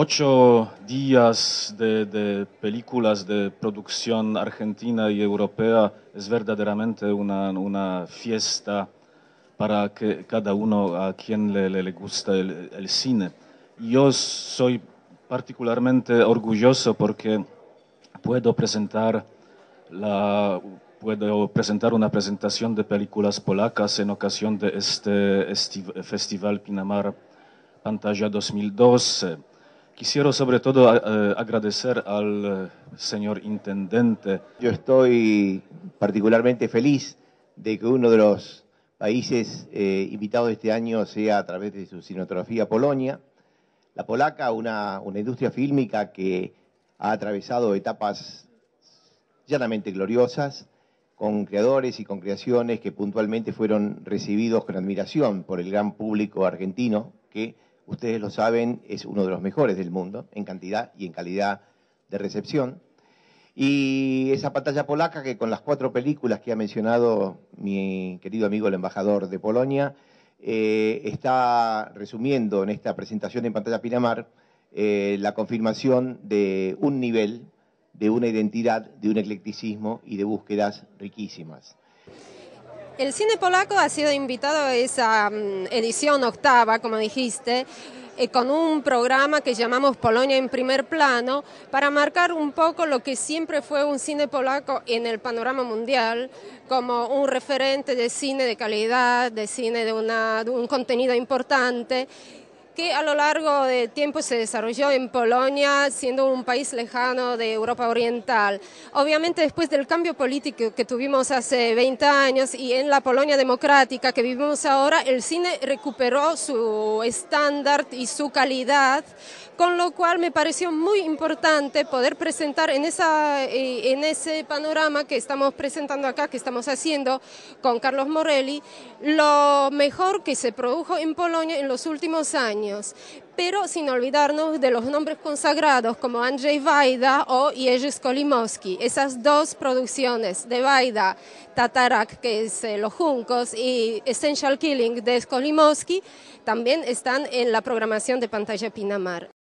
ocho días de, películas de producción argentina y europea es verdaderamente una, fiesta para que cada uno a quien le, gusta el, cine. Yo soy particularmente orgulloso porque puedo presentar, la, puedo presentar una presentación de películas polacas en ocasión de este, este Festival Pinamar Pantalla 2012 Quisiera sobre todo eh, eh, agradecer al eh, señor intendente. Yo estoy particularmente feliz de que uno de los países invitados este año sea a través de su cinematografía Polonia. La polaca, una, una industria fílmica que ha atravesado etapas llanamente gloriosas, con creadores y con creaciones que puntualmente fueron recibidos con admiración por el gran público argentino que ustedes lo saben, es uno de los mejores del mundo en cantidad y en calidad de recepción. Y esa pantalla polaca que con las cuatro películas que ha mencionado mi querido amigo el embajador de Polonia, eh, está resumiendo en esta presentación en pantalla Pinamar eh, la confirmación de un nivel, de una identidad, de un eclecticismo y de búsquedas riquísimas. El cine polaco ha sido invitado a esa mm, edición octava, como dijiste, eh, con un programa que llamamos Polonia en primer plano, para marcar un poco lo que siempre fue un cine polaco en el panorama mundial, como un referente de cine de calidad, de cine de, un contenido importante que a lo largo del tiempo se desarrolló en Polonia, siendo un país lejano de Europa Oriental. Obviamente después del cambio político que tuvimos hace 20 años y en la Polonia democrática que vivimos ahora, el cine recuperó su estándar y su calidad, con lo cual me pareció muy importante poder presentar en, esa, eh, en ese panorama que estamos presentando acá, que estamos haciendo con Carlos Morelli, lo mejor que se produjo en Polonia en los últimos años pero sin olvidarnos de los nombres consagrados como Andrzej Vaida o Jerzy Skolimowski. Esas dos producciones de Vaida, Tatarak, que es eh, Los Juncos, y Essential Killing de Skolimowski, también están en la programación de Pantalla Pinamar.